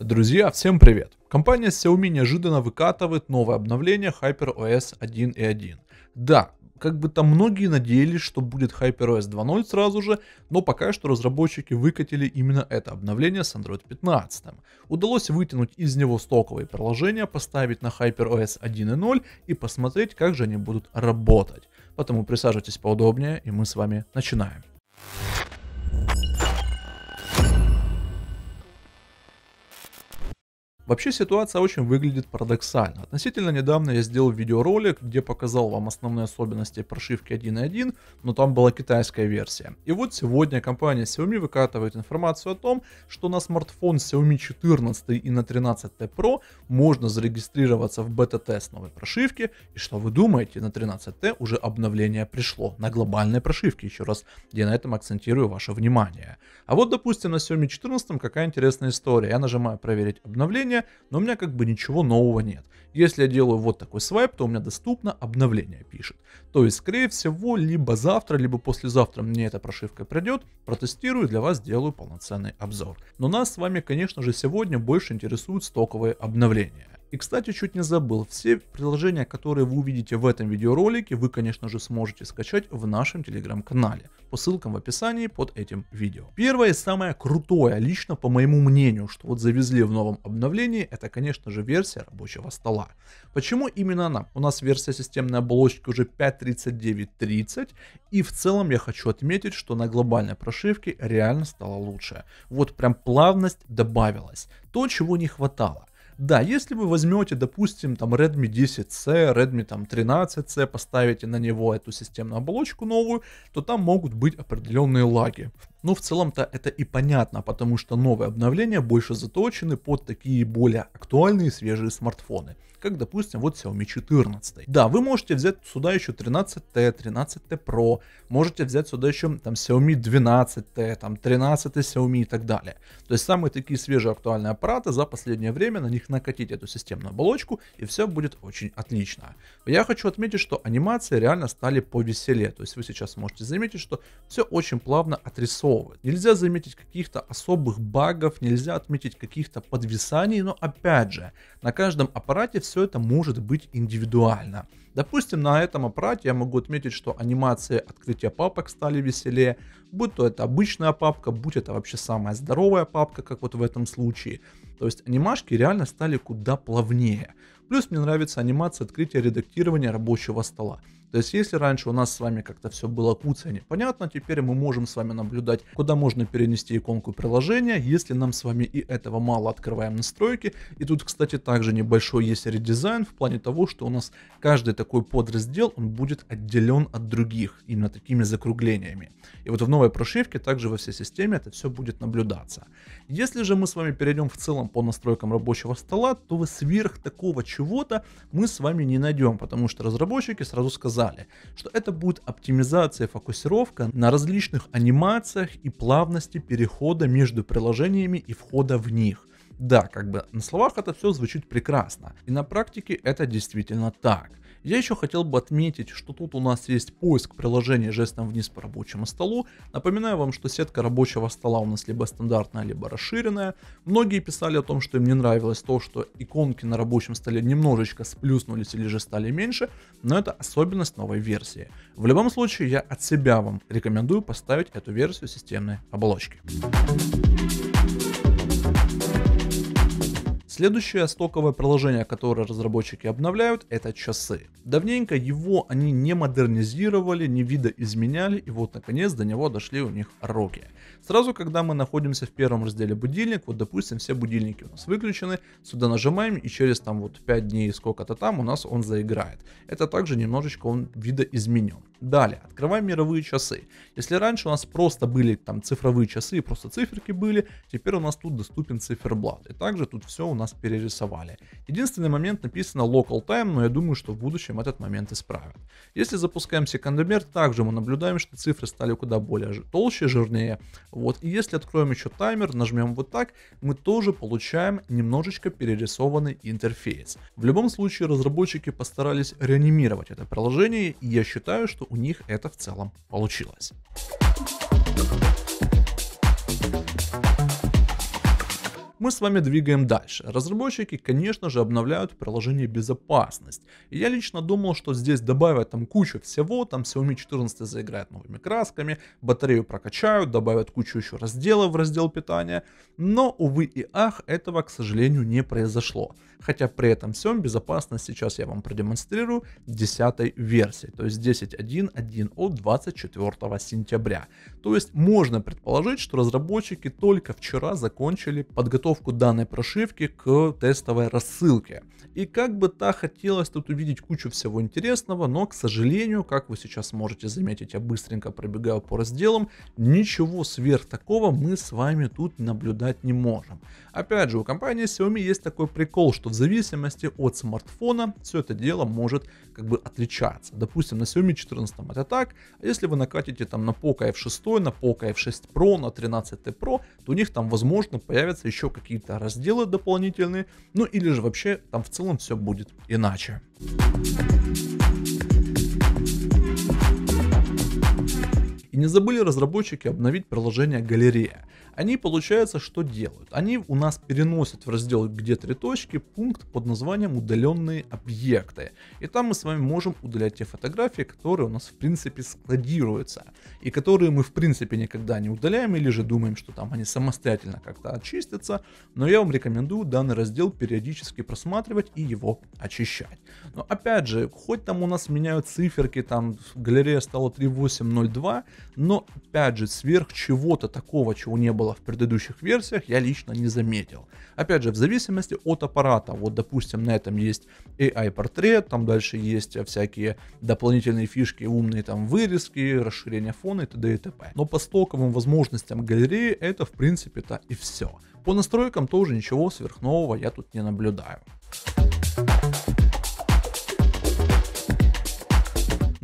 Друзья, всем привет! Компания Xiaomi неожиданно выкатывает новое обновление HyperOS 1.1. Да, как бы там многие надеялись, что будет HyperOS 2.0 сразу же, но пока что разработчики выкатили именно это обновление с Android 15. Удалось вытянуть из него стоковые приложения, поставить на HyperOS 1.0 и посмотреть, как же они будут работать. Поэтому присаживайтесь поудобнее, и мы с вами начинаем. Вообще ситуация очень выглядит парадоксально. Относительно недавно я сделал видеоролик, где показал вам основные особенности прошивки 1.1, но там была китайская версия. И вот сегодня компания Xiaomi выкатывает информацию о том, что на смартфон Xiaomi 14 и на 13 t Pro можно зарегистрироваться в бета-тест новой прошивки. И что вы думаете, на 13T уже обновление пришло на глобальной прошивке, еще раз я на этом акцентирую ваше внимание. А вот допустим на Xiaomi 14 какая интересная история. Я нажимаю проверить обновление, обновления, но у меня как бы ничего нового нет. Если я делаю вот такой свайп, то у меня доступно обновление пишет. То есть, скорее всего, либо завтра, либо послезавтра мне эта прошивка придет, протестирую, для вас сделаю полноценный обзор. Но нас с вами, конечно же, сегодня больше интересуют стоковые обновления. И, кстати, чуть не забыл, все приложения, которые вы увидите в этом видеоролике, вы, конечно же, сможете скачать в нашем телеграм-канале по ссылкам в описании под этим видео. Первое и самое крутое, лично по моему мнению, что вот завезли в новом обновлении, это, конечно же, версия рабочего стола. Почему именно она? У нас версия системной оболочки уже 5.39.30, и в целом я хочу отметить, что на глобальной прошивке реально стало лучше. Вот прям плавность добавилась, то, чего не хватало. Да, если вы возьмете, допустим, там Redmi 10C, Redmi там 13C, поставите на него эту системную оболочку новую, то там могут быть определенные лаги. Но в целом-то это и понятно, потому что новые обновления больше заточены под такие более актуальные свежие смартфоны как, допустим, вот Xiaomi 14. Да, вы можете взять сюда еще 13T, 13T Pro, можете взять сюда еще там Xiaomi 12T, там 13 t Xiaomi и так далее. То есть самые такие свежие актуальные аппараты за последнее время на них накатить эту системную оболочку и все будет очень отлично. Я хочу отметить, что анимации реально стали повеселее, то есть вы сейчас можете заметить, что все очень плавно отрисовывает. Нельзя заметить каких-то особых багов, нельзя отметить каких-то подвисаний, но опять же, на каждом аппарате все все это может быть индивидуально. Допустим, на этом аппарате я могу отметить, что анимации открытия папок стали веселее, будь то это обычная папка, будь это вообще самая здоровая папка, как вот в этом случае. То есть анимашки реально стали куда плавнее. Плюс мне нравится анимация открытия редактирования рабочего стола. То есть, если раньше у нас с вами как-то все было куца непонятно, теперь мы можем с вами наблюдать, куда можно перенести иконку приложения, если нам с вами и этого мало, открываем настройки. И тут, кстати, также небольшой есть редизайн в плане того, что у нас каждый такой подраздел, он будет отделен от других, именно такими закруглениями. И вот в новой прошивке, также во всей системе это все будет наблюдаться. Если же мы с вами перейдем в целом по настройкам рабочего стола, то сверх такого чего-то мы с вами не найдем, потому что разработчики сразу сказали, сказали, что это будет оптимизация фокусировка на различных анимациях и плавности перехода между приложениями и входа в них. Да, как бы на словах это все звучит прекрасно, и на практике это действительно так. Я еще хотел бы отметить, что тут у нас есть поиск приложения жестом вниз по рабочему столу. Напоминаю вам, что сетка рабочего стола у нас либо стандартная, либо расширенная. Многие писали о том, что им не нравилось то, что иконки на рабочем столе немножечко сплюснулись или же стали меньше, но это особенность новой версии. В любом случае, я от себя вам рекомендую поставить эту версию системной оболочки. Следующее стоковое приложение, которое разработчики обновляют, это часы. Давненько его они не модернизировали, не видоизменяли, и вот наконец до него дошли у них руки. Сразу, когда мы находимся в первом разделе будильник, вот допустим все будильники у нас выключены, сюда нажимаем и через там вот 5 дней и сколько-то там у нас он заиграет. Это также немножечко он видоизменен. Далее, открываем мировые часы. Если раньше у нас просто были там цифровые часы, просто циферки были, теперь у нас тут доступен циферблат. И также тут все у нас перерисовали. Единственный момент написано local time, но я думаю, что в будущем этот момент исправят. Если запускаем секундомер, также мы наблюдаем, что цифры стали куда более толще, жирнее. Вот. И если откроем еще таймер, нажмем вот так, мы тоже получаем немножечко перерисованный интерфейс. В любом случае разработчики постарались реанимировать это приложение, и я считаю, что что у них это в целом получилось. Мы с вами двигаем дальше. Разработчики, конечно же, обновляют приложение безопасность. И я лично думал, что здесь добавят там кучу всего, там Xiaomi 14 заиграет новыми красками, батарею прокачают, добавят кучу еще разделов в раздел питания. Но, увы и ах, этого, к сожалению, не произошло. Хотя при этом всем безопасность сейчас я вам продемонстрирую 10 версии, то есть 10.1.1 от 24 сентября. То есть можно предположить, что разработчики только вчера закончили подготовку подготовку данной прошивки к тестовой рассылке. И как бы та хотелось тут увидеть кучу всего интересного, но, к сожалению, как вы сейчас можете заметить, я быстренько пробегаю по разделам, ничего сверх такого мы с вами тут наблюдать не можем. Опять же, у компании Xiaomi есть такой прикол, что в зависимости от смартфона все это дело может как бы отличаться. Допустим, на Xiaomi 14 это так, а если вы накатите там на Poco F6, на Poco F6 Pro, на 13 Pro, то у них там возможно появятся еще какие какие-то разделы дополнительные, ну или же вообще там в целом все будет иначе. Thank you И не забыли разработчики обновить приложение «Галерея». Они, получается, что делают? Они у нас переносят в раздел «Где три точки» пункт под названием «Удаленные объекты». И там мы с вами можем удалять те фотографии, которые у нас в принципе складируются. И которые мы в принципе никогда не удаляем или же думаем, что там они самостоятельно как-то очистятся. Но я вам рекомендую данный раздел периодически просматривать и его очищать. Но опять же, хоть там у нас меняют циферки, там галерея стала 3802, но, опять же, сверх чего-то такого, чего не было в предыдущих версиях, я лично не заметил. Опять же, в зависимости от аппарата, вот, допустим, на этом есть AI-портрет, там дальше есть всякие дополнительные фишки, умные там вырезки, расширение фона и т.д. и т.п. Но по стоковым возможностям галереи это, в принципе-то, и все. По настройкам тоже ничего сверхнового я тут не наблюдаю.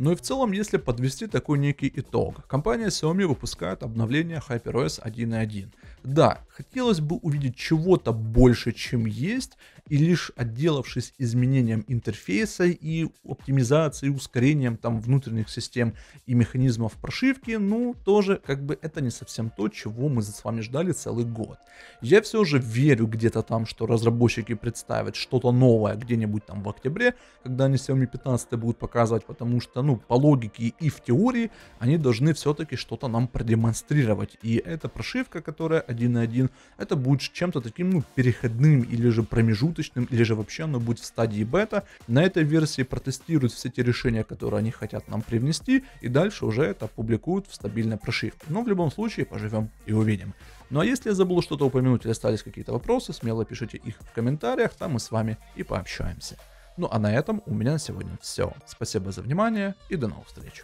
Ну и в целом, если подвести такой некий итог, компания Xiaomi выпускает обновление HyperOS 1.1. Да, хотелось бы увидеть чего-то больше, чем есть, и лишь отделавшись изменением интерфейса и оптимизацией, ускорением там внутренних систем и механизмов прошивки, ну, тоже как бы это не совсем то, чего мы с вами ждали целый год. Я все же верю где-то там, что разработчики представят что-то новое где-нибудь там в октябре, когда они Xiaomi 15 будут показывать, потому что, ну, по логике и в теории они должны все-таки что-то нам продемонстрировать. И эта прошивка, которая один на один, это будет чем-то таким, ну, переходным или же промежуточным, или же вообще оно будет в стадии бета. На этой версии протестируют все те решения, которые они хотят нам привнести, и дальше уже это публикуют в стабильной прошивке. Но в любом случае поживем и увидим. Ну а если я забыл что-то упомянуть или остались какие-то вопросы, смело пишите их в комментариях, там мы с вами и пообщаемся. Ну а на этом у меня на сегодня все. Спасибо за внимание и до новых встреч.